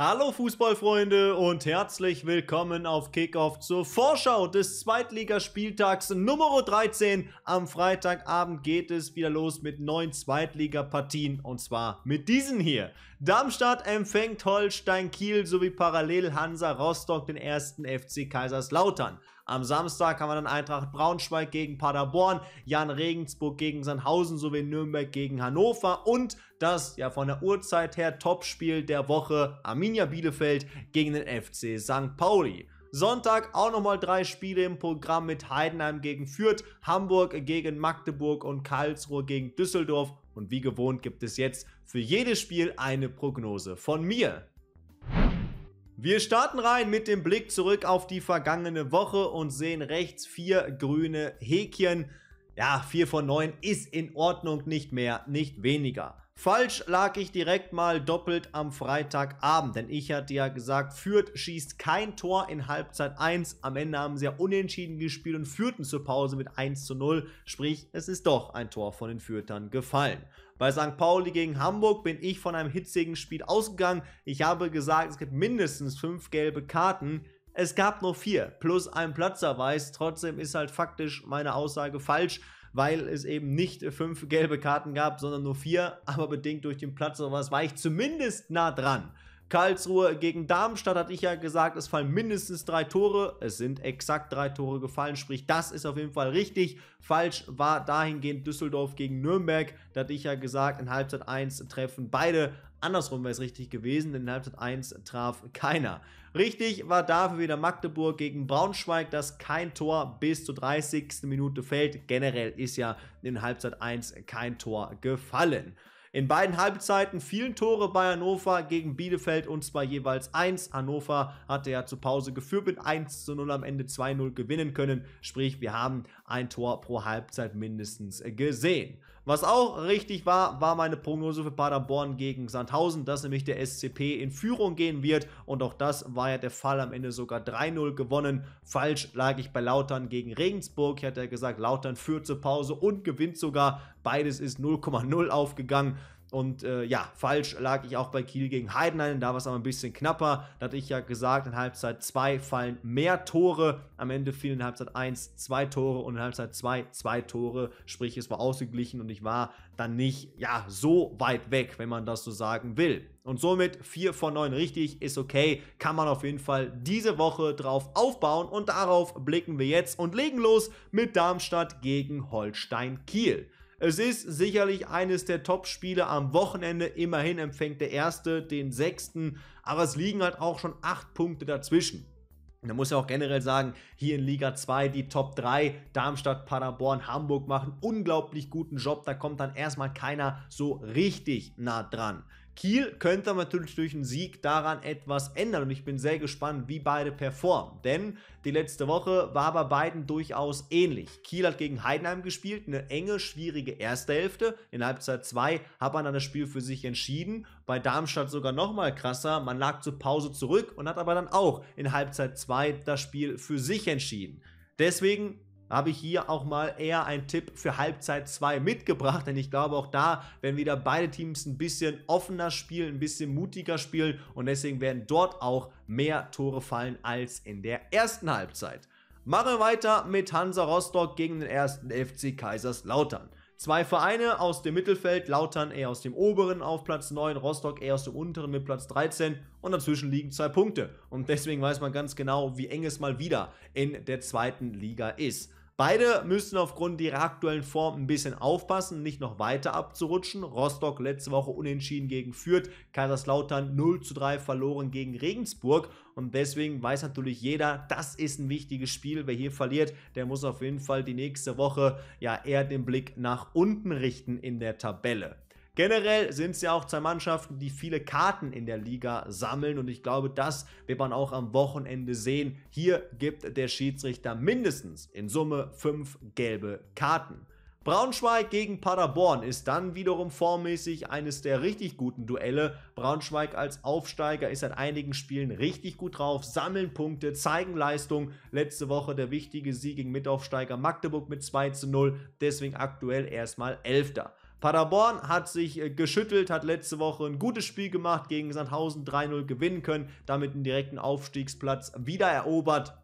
Hallo Fußballfreunde und herzlich willkommen auf Kickoff zur Vorschau des Zweitligaspieltags Nr. 13. Am Freitagabend geht es wieder los mit neun Zweitligapartien und zwar mit diesen hier. Darmstadt empfängt Holstein Kiel sowie parallel Hansa Rostock den ersten FC Kaiserslautern. Am Samstag haben wir dann Eintracht Braunschweig gegen Paderborn, Jan Regensburg gegen Sandhausen sowie Nürnberg gegen Hannover und das ja von der Uhrzeit her Topspiel der Woche Arminia Bielefeld gegen den FC St. Pauli. Sonntag auch nochmal drei Spiele im Programm mit Heidenheim gegen Fürth, Hamburg gegen Magdeburg und Karlsruhe gegen Düsseldorf. Und wie gewohnt gibt es jetzt für jedes Spiel eine Prognose von mir. Wir starten rein mit dem Blick zurück auf die vergangene Woche und sehen rechts vier grüne Häkchen. Ja, vier von neun ist in Ordnung, nicht mehr, nicht weniger. Falsch lag ich direkt mal doppelt am Freitagabend, denn ich hatte ja gesagt, Fürth schießt kein Tor in Halbzeit 1. Am Ende haben sie ja unentschieden gespielt und führten zur Pause mit 1 zu 0. Sprich, es ist doch ein Tor von den Fürtern gefallen. Bei St. Pauli gegen Hamburg bin ich von einem hitzigen Spiel ausgegangen. Ich habe gesagt, es gibt mindestens fünf gelbe Karten. Es gab nur vier, plus ein Platzverweis. Trotzdem ist halt faktisch meine Aussage falsch, weil es eben nicht fünf gelbe Karten gab, sondern nur vier. Aber bedingt durch den Platzverweis war ich zumindest nah dran. Karlsruhe gegen Darmstadt hatte ich ja gesagt, es fallen mindestens drei Tore. Es sind exakt drei Tore gefallen, sprich, das ist auf jeden Fall richtig. Falsch war dahingehend Düsseldorf gegen Nürnberg. Da hatte ich ja gesagt, in Halbzeit 1 treffen beide. Andersrum wäre es richtig gewesen, denn in Halbzeit 1 traf keiner. Richtig war dafür wieder Magdeburg gegen Braunschweig, dass kein Tor bis zur 30. Minute fällt. Generell ist ja in Halbzeit 1 kein Tor gefallen. In beiden Halbzeiten vielen Tore bei Hannover gegen Bielefeld und zwar jeweils eins. Hannover hatte ja zur Pause geführt mit 1 zu 0 am Ende 2-0 gewinnen können. Sprich, wir haben ein Tor pro Halbzeit mindestens äh, gesehen. Was auch richtig war, war meine Prognose für Paderborn gegen Sandhausen, dass nämlich der SCP in Führung gehen wird. Und auch das war ja der Fall. Am Ende sogar 3-0 gewonnen. Falsch lag ich bei Lautern gegen Regensburg. Ich hatte ja gesagt, Lautern führt zur Pause und gewinnt sogar. Beides ist 0,0 aufgegangen. Und äh, ja, falsch lag ich auch bei Kiel gegen Heidenheim. Da war es aber ein bisschen knapper. Da hatte ich ja gesagt, in Halbzeit 2 fallen mehr Tore. Am Ende fielen in Halbzeit 1 zwei Tore und in Halbzeit 2 zwei, Tore. Sprich, es war ausgeglichen und ich war dann nicht ja, so weit weg, wenn man das so sagen will. Und somit 4 von 9 richtig, ist okay, kann man auf jeden Fall diese Woche drauf aufbauen und darauf blicken wir jetzt und legen los mit Darmstadt gegen Holstein Kiel. Es ist sicherlich eines der Top-Spiele am Wochenende. Immerhin empfängt der erste den sechsten, aber es liegen halt auch schon acht Punkte dazwischen. Da muss ja auch generell sagen, hier in Liga 2 die Top 3, Darmstadt, Paderborn, Hamburg machen unglaublich guten Job. Da kommt dann erstmal keiner so richtig nah dran. Kiel könnte natürlich durch einen Sieg daran etwas ändern und ich bin sehr gespannt, wie beide performen, denn die letzte Woche war bei beiden durchaus ähnlich. Kiel hat gegen Heidenheim gespielt, eine enge, schwierige erste Hälfte, in Halbzeit 2 hat man dann das Spiel für sich entschieden, bei Darmstadt sogar nochmal krasser, man lag zur Pause zurück und hat aber dann auch in Halbzeit 2 das Spiel für sich entschieden. Deswegen habe ich hier auch mal eher einen Tipp für Halbzeit 2 mitgebracht, denn ich glaube auch da werden wieder beide Teams ein bisschen offener spielen, ein bisschen mutiger spielen und deswegen werden dort auch mehr Tore fallen als in der ersten Halbzeit. Machen wir weiter mit Hansa Rostock gegen den ersten FC Kaiserslautern. Zwei Vereine aus dem Mittelfeld, Lautern eher aus dem oberen auf Platz 9, Rostock eher aus dem unteren mit Platz 13 und dazwischen liegen zwei Punkte. Und deswegen weiß man ganz genau, wie eng es mal wieder in der zweiten Liga ist. Beide müssen aufgrund ihrer aktuellen Form ein bisschen aufpassen, nicht noch weiter abzurutschen. Rostock letzte Woche unentschieden gegen Fürth, Kaiserslautern 0 zu 3 verloren gegen Regensburg. Und deswegen weiß natürlich jeder, das ist ein wichtiges Spiel. Wer hier verliert, der muss auf jeden Fall die nächste Woche ja eher den Blick nach unten richten in der Tabelle. Generell sind es ja auch zwei Mannschaften, die viele Karten in der Liga sammeln und ich glaube, das wird man auch am Wochenende sehen. Hier gibt der Schiedsrichter mindestens in Summe fünf gelbe Karten. Braunschweig gegen Paderborn ist dann wiederum formmäßig eines der richtig guten Duelle. Braunschweig als Aufsteiger ist seit einigen Spielen richtig gut drauf, sammeln Punkte, zeigen Leistung. Letzte Woche der wichtige Sieg gegen Mitaufsteiger Magdeburg mit 2 zu 0, deswegen aktuell erstmal Elfter. Paderborn hat sich äh, geschüttelt, hat letzte Woche ein gutes Spiel gemacht gegen Sandhausen 3-0 gewinnen können, damit einen direkten Aufstiegsplatz wieder erobert.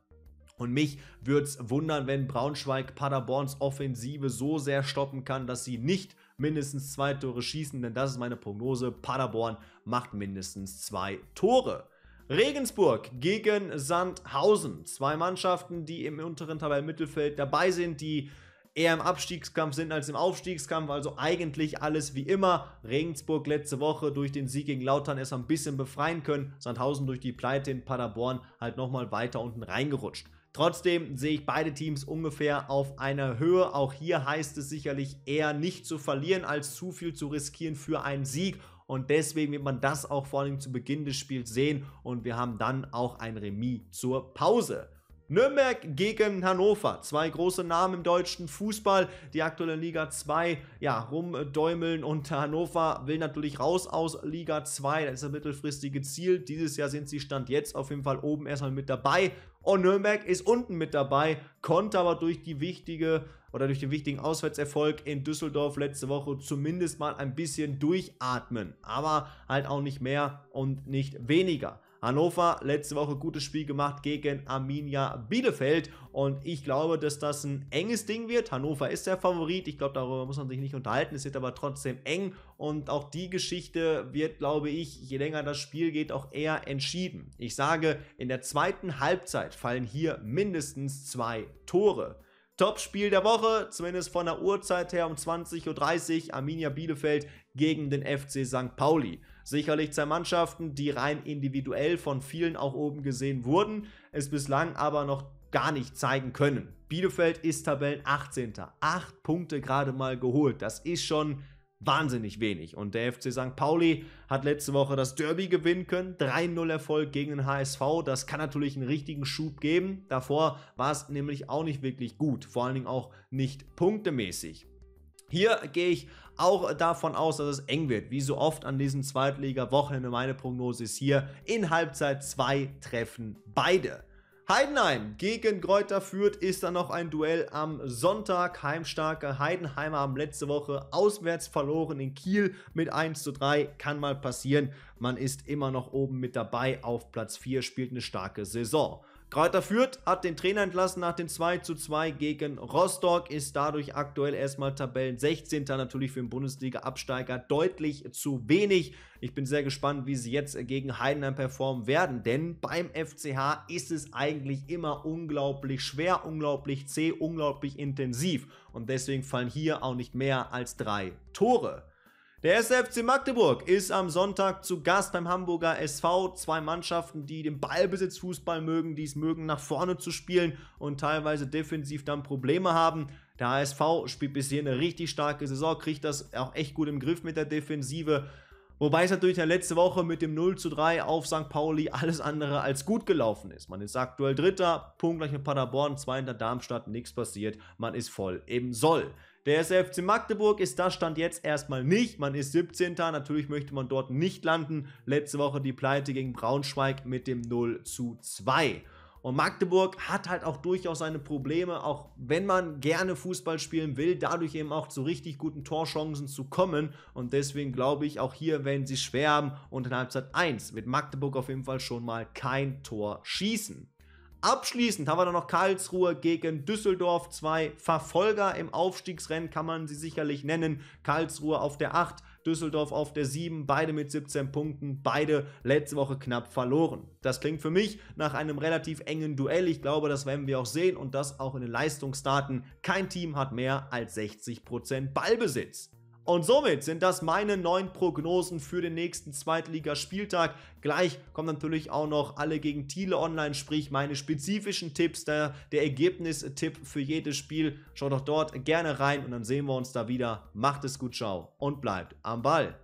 Und mich würde es wundern, wenn Braunschweig Paderborns Offensive so sehr stoppen kann, dass sie nicht mindestens zwei Tore schießen, denn das ist meine Prognose. Paderborn macht mindestens zwei Tore. Regensburg gegen Sandhausen. Zwei Mannschaften, die im unteren Tabellenmittelfeld dabei sind, die eher im Abstiegskampf sind als im Aufstiegskampf. Also eigentlich alles wie immer. Regensburg letzte Woche durch den Sieg gegen Lautern erst ein bisschen befreien können. Sandhausen durch die Pleite in Paderborn halt nochmal weiter unten reingerutscht. Trotzdem sehe ich beide Teams ungefähr auf einer Höhe. Auch hier heißt es sicherlich eher nicht zu verlieren, als zu viel zu riskieren für einen Sieg. Und deswegen wird man das auch vor allem zu Beginn des Spiels sehen. Und wir haben dann auch ein Remis zur Pause. Nürnberg gegen Hannover. Zwei große Namen im deutschen Fußball, die aktuell in Liga 2 ja, rumdäumeln und Hannover will natürlich raus aus Liga 2. Das ist das mittelfristige Ziel. Dieses Jahr sind sie Stand jetzt auf jeden Fall oben erstmal mit dabei. Und Nürnberg ist unten mit dabei, konnte aber durch die wichtige oder durch den wichtigen Auswärtserfolg in Düsseldorf letzte Woche zumindest mal ein bisschen durchatmen. Aber halt auch nicht mehr und nicht weniger. Hannover letzte Woche gutes Spiel gemacht gegen Arminia Bielefeld und ich glaube, dass das ein enges Ding wird. Hannover ist der Favorit, ich glaube, darüber muss man sich nicht unterhalten, es wird aber trotzdem eng und auch die Geschichte wird, glaube ich, je länger das Spiel geht, auch eher entschieden. Ich sage, in der zweiten Halbzeit fallen hier mindestens zwei Tore. Top-Spiel der Woche, zumindest von der Uhrzeit her um 20.30 Uhr, Arminia Bielefeld gegen den FC St. Pauli. Sicherlich zwei Mannschaften, die rein individuell von vielen auch oben gesehen wurden, es bislang aber noch gar nicht zeigen können. Bielefeld ist Tabellen 18. Acht Punkte gerade mal geholt. Das ist schon wahnsinnig wenig. Und der FC St. Pauli hat letzte Woche das Derby gewinnen können. 3-0 Erfolg gegen den HSV. Das kann natürlich einen richtigen Schub geben. Davor war es nämlich auch nicht wirklich gut. Vor allen Dingen auch nicht punktemäßig. Hier gehe ich auch davon aus, dass es eng wird. Wie so oft an diesen Zweitliga-Wochenende. Meine Prognose ist hier: in Halbzeit zwei treffen beide. Heidenheim gegen Kräuter führt ist dann noch ein Duell am Sonntag. Heimstarke Heidenheimer haben letzte Woche auswärts verloren in Kiel mit 1 zu 3. Kann mal passieren. Man ist immer noch oben mit dabei auf Platz 4, spielt eine starke Saison. Kräuter Fürth hat den Trainer entlassen nach dem 2:2 gegen Rostock, ist dadurch aktuell erstmal Tabellen 16. Natürlich für den Bundesliga-Absteiger deutlich zu wenig. Ich bin sehr gespannt, wie sie jetzt gegen Heidenheim performen werden, denn beim FCH ist es eigentlich immer unglaublich schwer, unglaublich zäh, unglaublich intensiv und deswegen fallen hier auch nicht mehr als drei Tore. Der SFC Magdeburg ist am Sonntag zu Gast beim Hamburger SV. Zwei Mannschaften, die den Ballbesitzfußball mögen, die es mögen, nach vorne zu spielen und teilweise defensiv dann Probleme haben. Der HSV spielt bisher eine richtig starke Saison, kriegt das auch echt gut im Griff mit der Defensive. Wobei es natürlich ja letzte Woche mit dem 0 zu 3 auf St. Pauli alles andere als gut gelaufen ist. Man ist aktuell Dritter, Punkt gleich mit Paderborn, Zweiter Darmstadt, nichts passiert, man ist voll im Soll. Der SFC Magdeburg ist das Stand jetzt erstmal nicht. Man ist 17. Natürlich möchte man dort nicht landen. Letzte Woche die Pleite gegen Braunschweig mit dem 0 zu 2. Und Magdeburg hat halt auch durchaus seine Probleme, auch wenn man gerne Fußball spielen will, dadurch eben auch zu richtig guten Torchancen zu kommen. Und deswegen glaube ich, auch hier werden sie schwer haben und in Halbzeit 1 wird Magdeburg auf jeden Fall schon mal kein Tor schießen. Abschließend haben wir dann noch Karlsruhe gegen Düsseldorf. Zwei Verfolger im Aufstiegsrennen kann man sie sicherlich nennen. Karlsruhe auf der 8, Düsseldorf auf der 7, beide mit 17 Punkten, beide letzte Woche knapp verloren. Das klingt für mich nach einem relativ engen Duell. Ich glaube, das werden wir auch sehen und das auch in den Leistungsdaten. Kein Team hat mehr als 60% Ballbesitz. Und somit sind das meine neun Prognosen für den nächsten Zweitligaspieltag. Gleich kommen natürlich auch noch alle gegen Thiele online, sprich meine spezifischen Tipps, der, der Ergebnistipp für jedes Spiel. Schaut doch dort gerne rein und dann sehen wir uns da wieder. Macht es gut, ciao und bleibt am Ball.